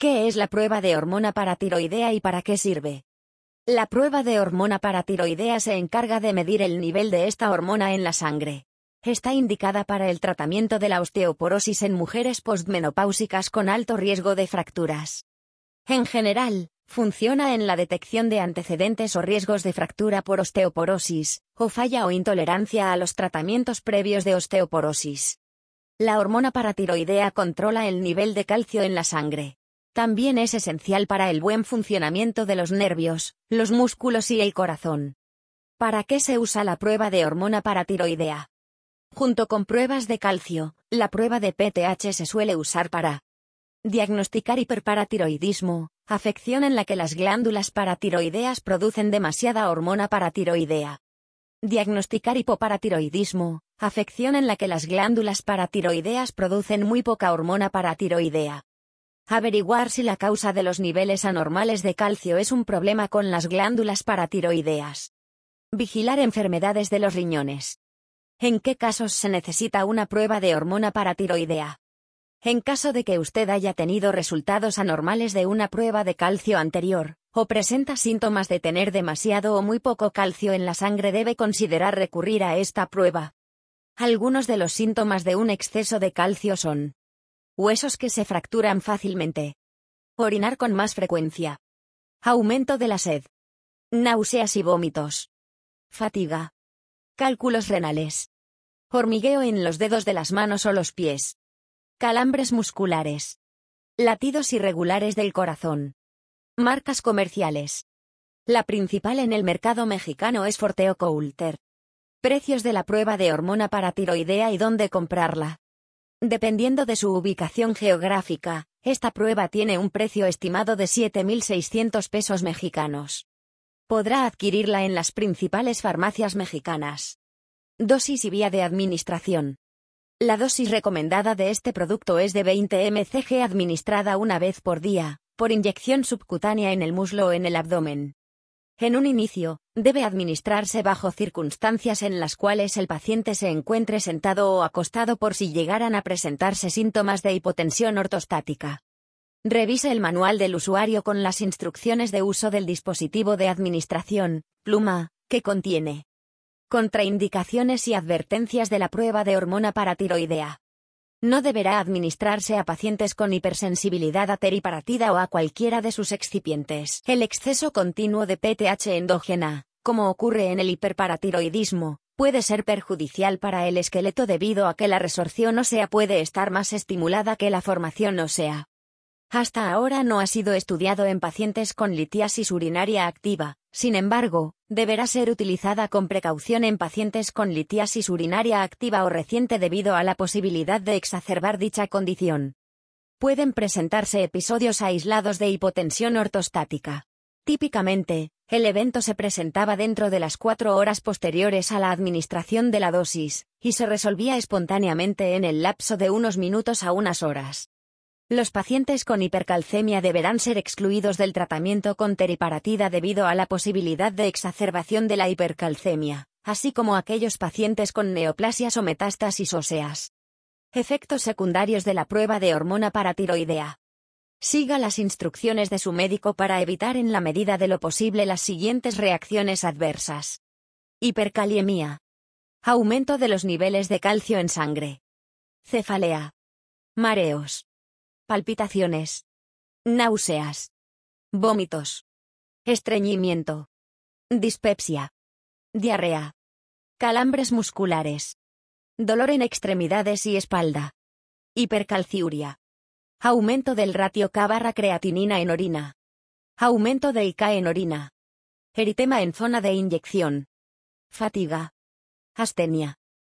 ¿Qué es la prueba de hormona paratiroidea y para qué sirve? La prueba de hormona paratiroidea se encarga de medir el nivel de esta hormona en la sangre. Está indicada para el tratamiento de la osteoporosis en mujeres postmenopáusicas con alto riesgo de fracturas. En general, funciona en la detección de antecedentes o riesgos de fractura por osteoporosis, o falla o intolerancia a los tratamientos previos de osteoporosis. La hormona paratiroidea controla el nivel de calcio en la sangre. También es esencial para el buen funcionamiento de los nervios, los músculos y el corazón. ¿Para qué se usa la prueba de hormona paratiroidea? Junto con pruebas de calcio, la prueba de PTH se suele usar para diagnosticar hiperparatiroidismo, afección en la que las glándulas paratiroideas producen demasiada hormona paratiroidea. Diagnosticar hipoparatiroidismo, afección en la que las glándulas paratiroideas producen muy poca hormona paratiroidea. Averiguar si la causa de los niveles anormales de calcio es un problema con las glándulas paratiroideas. Vigilar enfermedades de los riñones. ¿En qué casos se necesita una prueba de hormona paratiroidea? En caso de que usted haya tenido resultados anormales de una prueba de calcio anterior, o presenta síntomas de tener demasiado o muy poco calcio en la sangre, debe considerar recurrir a esta prueba. Algunos de los síntomas de un exceso de calcio son Huesos que se fracturan fácilmente. Orinar con más frecuencia. Aumento de la sed. Náuseas y vómitos. Fatiga. Cálculos renales. Hormigueo en los dedos de las manos o los pies. Calambres musculares. Latidos irregulares del corazón. Marcas comerciales. La principal en el mercado mexicano es Forteo Coulter. Precios de la prueba de hormona para tiroidea y dónde comprarla. Dependiendo de su ubicación geográfica, esta prueba tiene un precio estimado de 7.600 pesos mexicanos. Podrá adquirirla en las principales farmacias mexicanas. Dosis y vía de administración. La dosis recomendada de este producto es de 20 mcg administrada una vez por día, por inyección subcutánea en el muslo o en el abdomen. En un inicio, debe administrarse bajo circunstancias en las cuales el paciente se encuentre sentado o acostado por si llegaran a presentarse síntomas de hipotensión ortostática. Revise el manual del usuario con las instrucciones de uso del dispositivo de administración, pluma, que contiene contraindicaciones y advertencias de la prueba de hormona paratiroidea. No deberá administrarse a pacientes con hipersensibilidad teriparatida o a cualquiera de sus excipientes. El exceso continuo de PTH endógena, como ocurre en el hiperparatiroidismo, puede ser perjudicial para el esqueleto debido a que la resorción ósea puede estar más estimulada que la formación ósea. Hasta ahora no ha sido estudiado en pacientes con litiasis urinaria activa, sin embargo, deberá ser utilizada con precaución en pacientes con litiasis urinaria activa o reciente debido a la posibilidad de exacerbar dicha condición. Pueden presentarse episodios aislados de hipotensión ortostática. Típicamente, el evento se presentaba dentro de las cuatro horas posteriores a la administración de la dosis, y se resolvía espontáneamente en el lapso de unos minutos a unas horas. Los pacientes con hipercalcemia deberán ser excluidos del tratamiento con teriparatida debido a la posibilidad de exacerbación de la hipercalcemia, así como aquellos pacientes con neoplasias o metástasis óseas. Efectos secundarios de la prueba de hormona paratiroidea. Siga las instrucciones de su médico para evitar en la medida de lo posible las siguientes reacciones adversas. Hipercaliemia. Aumento de los niveles de calcio en sangre. Cefalea. Mareos palpitaciones, náuseas, vómitos, estreñimiento, dispepsia, diarrea, calambres musculares, dolor en extremidades y espalda, hipercalciuria, aumento del ratio K creatinina en orina, aumento de IK en orina, eritema en zona de inyección, fatiga, astenia,